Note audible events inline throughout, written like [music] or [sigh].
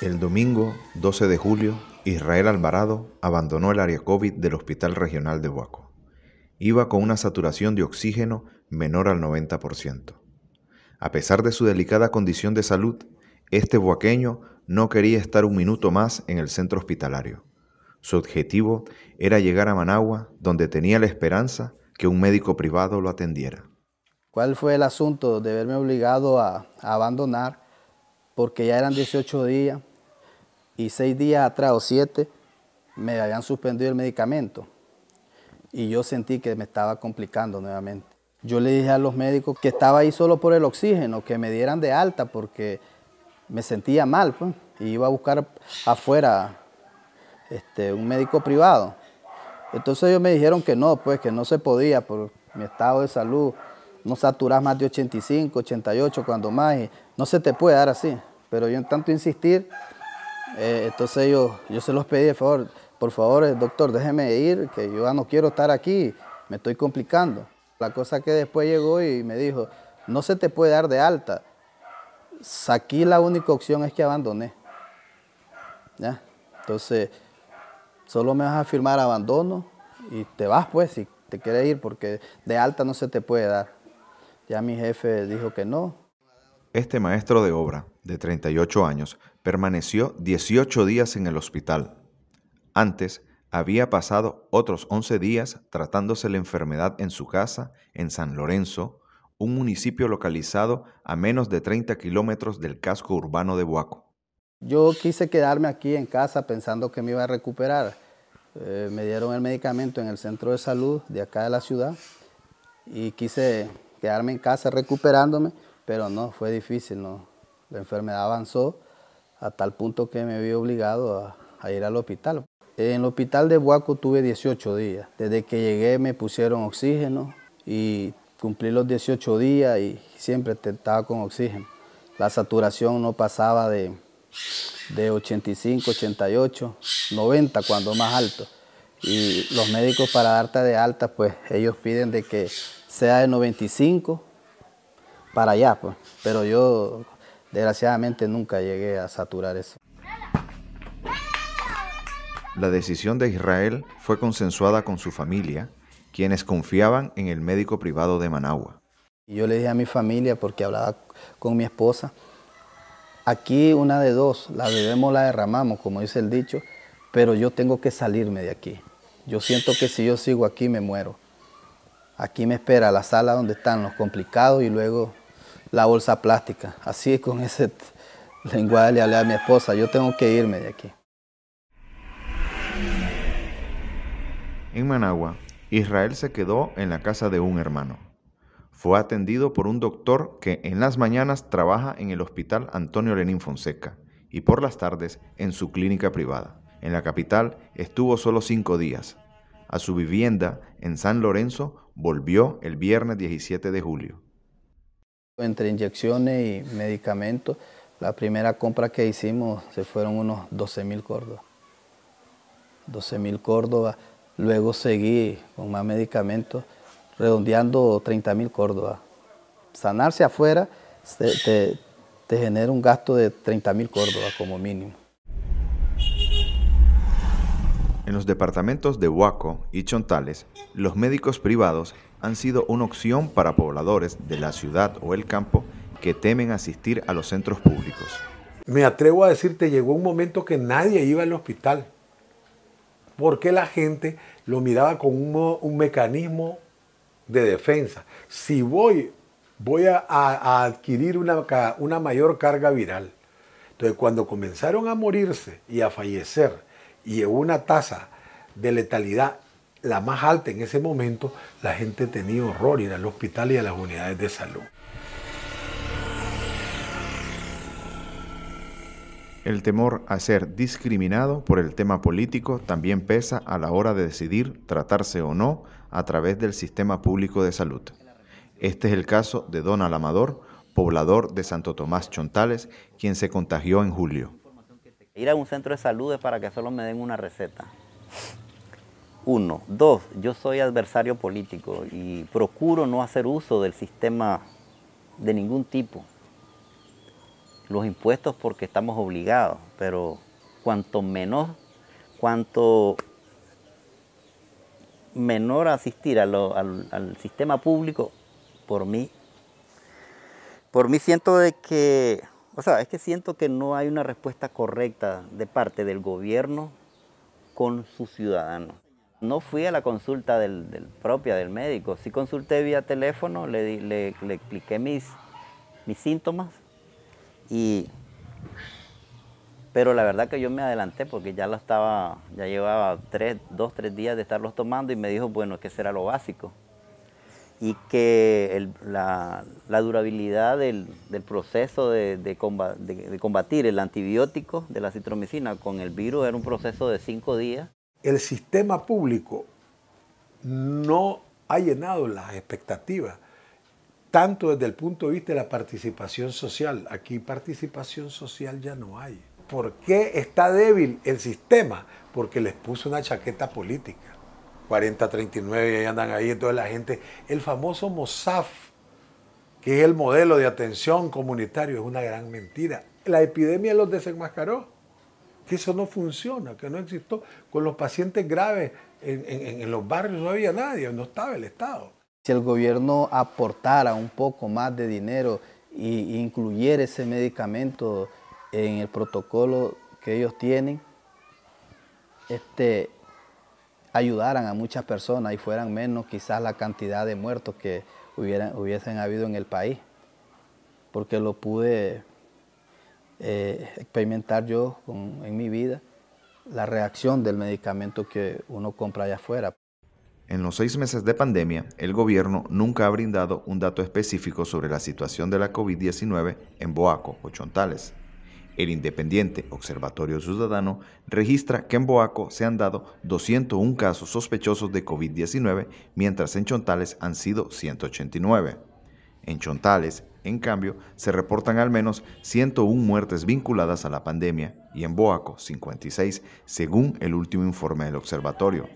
El domingo 12 de julio, Israel Alvarado abandonó el área COVID del Hospital Regional de Huaco. Iba con una saturación de oxígeno menor al 90%. A pesar de su delicada condición de salud, este huaqueño no quería estar un minuto más en el centro hospitalario. Su objetivo era llegar a Managua, donde tenía la esperanza que un médico privado lo atendiera. ¿Cuál fue el asunto de verme obligado a abandonar porque ya eran 18 días y seis días atrás o siete, me habían suspendido el medicamento y yo sentí que me estaba complicando nuevamente. Yo le dije a los médicos que estaba ahí solo por el oxígeno, que me dieran de alta porque me sentía mal pues, y iba a buscar afuera este, un médico privado. Entonces ellos me dijeron que no, pues que no se podía por mi estado de salud no saturás más de 85, 88 cuando más, no se te puede dar así. Pero yo en tanto insistir, eh, entonces yo, yo se los pedí favor, por favor, eh, doctor, déjeme ir, que yo ya no quiero estar aquí, me estoy complicando. La cosa que después llegó y me dijo, no se te puede dar de alta. Aquí la única opción es que abandoné. Entonces, solo me vas a firmar abandono y te vas pues si te quieres ir porque de alta no se te puede dar. Ya mi jefe dijo que no. Este maestro de obra, de 38 años, permaneció 18 días en el hospital. Antes, había pasado otros 11 días tratándose la enfermedad en su casa, en San Lorenzo, un municipio localizado a menos de 30 kilómetros del casco urbano de Huaco. Yo quise quedarme aquí en casa pensando que me iba a recuperar. Eh, me dieron el medicamento en el centro de salud de acá de la ciudad y quise quedarme en casa recuperándome, pero no, fue difícil, no. La enfermedad avanzó a tal punto que me vi obligado a, ir al hospital. En el hospital de Huaco tuve 18 días. Desde que llegué me pusieron oxígeno y cumplí los 18 días y siempre estaba con oxígeno. La saturación no pasaba de, de 85, 88, 90 cuando más alto. Y los médicos para darte de alta, pues ellos piden de que sea de 95 para allá, pues. Pero yo desgraciadamente nunca llegué a saturar eso. La decisión de Israel fue consensuada con su familia, quienes confiaban en el médico privado de Managua. Yo le dije a mi familia, porque hablaba con mi esposa, aquí una de dos, la bebemos, la derramamos, como dice el dicho, pero yo tengo que salirme de aquí. Yo siento que si yo sigo aquí me muero. Aquí me espera la sala donde están los complicados y luego la bolsa plástica. Así es con [laughs] ese lenguaje le hablé a mi esposa, yo tengo que irme de aquí. En Managua, Israel se quedó en la casa de un hermano. Fue atendido por un doctor que en las mañanas trabaja en el Hospital Antonio Lenín Fonseca y por las tardes en su clínica privada. En la capital estuvo solo cinco días, a su vivienda en San Lorenzo, volvió el viernes 17 de julio. Entre inyecciones y medicamentos, la primera compra que hicimos se fueron unos 12 mil córdobas. 12 mil córdobas. Luego seguí con más medicamentos, redondeando 30.000 mil córdobas. Sanarse afuera te, genera un gasto de 30 mil córdobas como mínimo. En los departamentos de Huaco y Chontales, los médicos privados han sido una opción para pobladores de la ciudad o el campo que temen asistir a los centros públicos. Me atrevo a decirte, llegó un momento que nadie iba al hospital, porque la gente lo miraba con un, mecanismo de defensa. Si voy, voy a, a adquirir una, una mayor carga viral. Entonces, cuando comenzaron a morirse y a fallecer y en una tasa de letalidad la más alta en ese momento, la gente tenía horror ir al hospital y a las unidades de salud. El temor a ser discriminado por el tema político también pesa a la hora de decidir tratarse o no a través del sistema público de salud. Este es el caso de Don Alamador, poblador de Santo Tomás Chontales, quien se contagió en julio. Ir a un centro de salud es para que solo me den una receta. Uno. Dos, yo soy adversario político y procuro no hacer uso del sistema de ningún tipo. Los impuestos porque estamos obligados, pero cuanto menos, cuanto menor asistir al, sistema público, por mí, por mí siento de que o sea, es que siento que no hay una respuesta correcta de parte del gobierno con sus ciudadano. No fui a la consulta del, propia del médico, sí consulté vía teléfono, le, le, le expliqué mis, mis síntomas y pero la verdad que yo me adelanté porque ya lo estaba, ya llevaba tres, dos, tres días de estarlos tomando y me dijo, bueno, que será lo básico y que la, durabilidad del, proceso de, de, combatir el antibiótico de la citromicina con el virus era un proceso de cinco días. El sistema público no ha llenado las expectativas, tanto desde el punto de vista de la participación social. Aquí participación social ya no hay. ¿Por qué está débil el sistema? Porque les puso una chaqueta política. 40, 39, y ahí andan ahí. toda la gente, el famoso MOSAF, que es el modelo de atención comunitario, es una gran mentira. La epidemia los desenmascaró, que eso no funciona, que no existió. Con los pacientes graves en, en los barrios no había nadie, no estaba el Estado. Si el gobierno aportara un poco más de dinero e incluyera ese medicamento en el protocolo que ellos tienen, este, ayudaran a muchas personas y fueran menos quizás la cantidad de muertos que hubieran, hubiesen habido en el país, porque lo pude eh, experimentar yo en mi vida, la reacción del medicamento que uno compra allá afuera. En los seis meses de pandemia, el gobierno nunca ha brindado un dato específico sobre la situación de la COVID-19 en Boaco o Chontales. El independiente Observatorio Ciudadano registra que en Boaco se han dado 201 casos sospechosos de COVID-19, mientras en Chontales han sido 189. En Chontales, en cambio, se reportan al menos 101 muertes vinculadas a la pandemia y en Boaco 56, según el último informe del observatorio.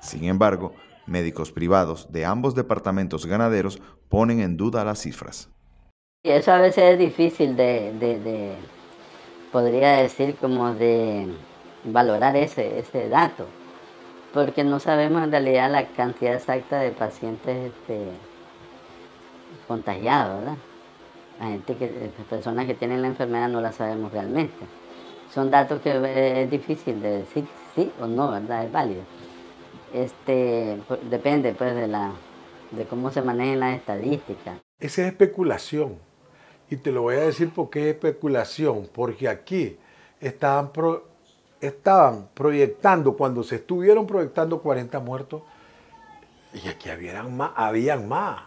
Sin embargo, médicos privados de ambos departamentos ganaderos ponen en duda las cifras. Y eso a veces es difícil de podría decir como de valorar ese, ese dato, porque no sabemos en realidad la cantidad exacta de pacientes este, contagiados, ¿verdad? La gente que, las personas que tienen la enfermedad no la sabemos realmente. Son datos que eh, es difícil de decir sí o no, ¿verdad? Es válido. Este, pues, depende pues de la de cómo se manejen las estadísticas. Esa es especulación. Y te lo voy a decir porque es especulación, porque aquí estaban, estaban proyectando, cuando se estuvieron proyectando 40 muertos, y aquí habían más, habían más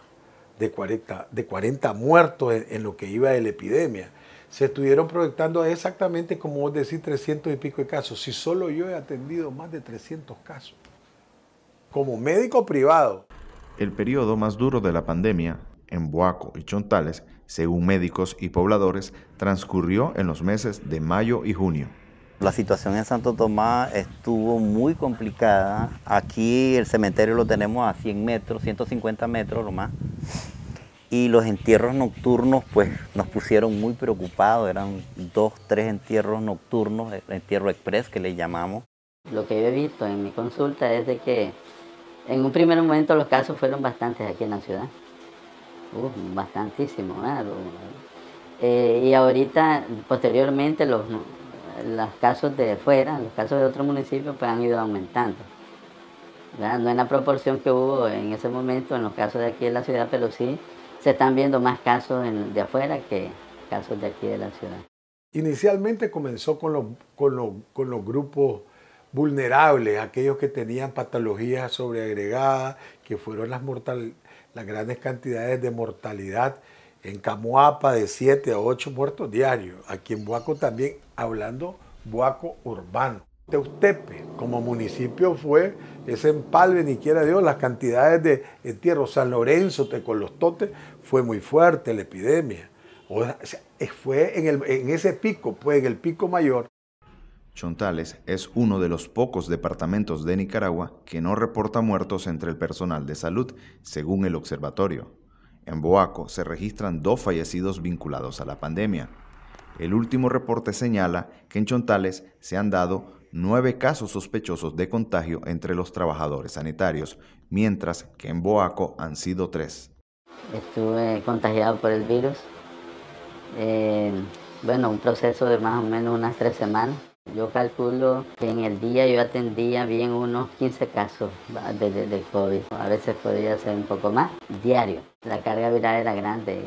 de 40, de 40 muertos en, en, lo que iba de la epidemia. Se estuvieron proyectando exactamente como vos decís, 300 y pico de casos. Si solo yo he atendido más de 300 casos, como médico privado. El periodo más duro de la pandemia en Boaco y Chontales, según médicos y pobladores, transcurrió en los meses de mayo y junio. La situación en Santo Tomás estuvo muy complicada. Aquí el cementerio lo tenemos a 100 metros, 150 metros lo más. Y los entierros nocturnos pues nos pusieron muy preocupados. Eran dos, tres entierros nocturnos, el entierro express que le llamamos. Lo que yo he visto en mi consulta es de que en un primer momento los casos fueron bastantes aquí en la ciudad. Uh, bastantísimo. ¿eh? Eh, y ahorita, posteriormente, los, los casos de fuera, los casos de otros municipios, pues han ido aumentando. No en la proporción que hubo en ese momento en los casos de aquí de la ciudad, pero sí se están viendo más casos de afuera que casos de aquí de la ciudad. Inicialmente comenzó con con los, con los grupos vulnerables, aquellos que tenían patologías sobreagregadas, que fueron las, las grandes cantidades de mortalidad en Camuapa de 7 a 8 muertos diarios, aquí en Buaco también, hablando Buaco urbano. Teustepe, como municipio fue ese empalme, ni quiera Dios, las cantidades de entierro. San Lorenzo, los con totes fue muy fuerte la epidemia. O sea, fue en, ese pico, pues en el pico mayor, Chontales es uno de los pocos departamentos de Nicaragua que no reporta muertos entre el personal de salud, según el observatorio. En Boaco se registran dos fallecidos vinculados a la pandemia. El último reporte señala que en Chontales se han dado nueve casos sospechosos de contagio entre los trabajadores sanitarios, mientras que en Boaco han sido tres. Estuve contagiado por el virus. Eh, bueno, un proceso de más o menos unas tres semanas. Yo calculo que en el día yo atendía bien unos 15 casos de, de, COVID. A veces podía ser un poco más diario. La carga viral era grande.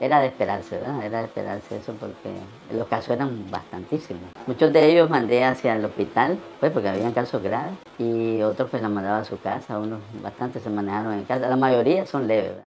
Y era de esperarse, ¿verdad? Era de esperarse eso porque los casos eran bastantísimos. Muchos de ellos mandé hacia el hospital, pues porque habían casos graves, y otros pues la mandaba a su casa, unos bastantes se manejaron en casa, la mayoría son leves.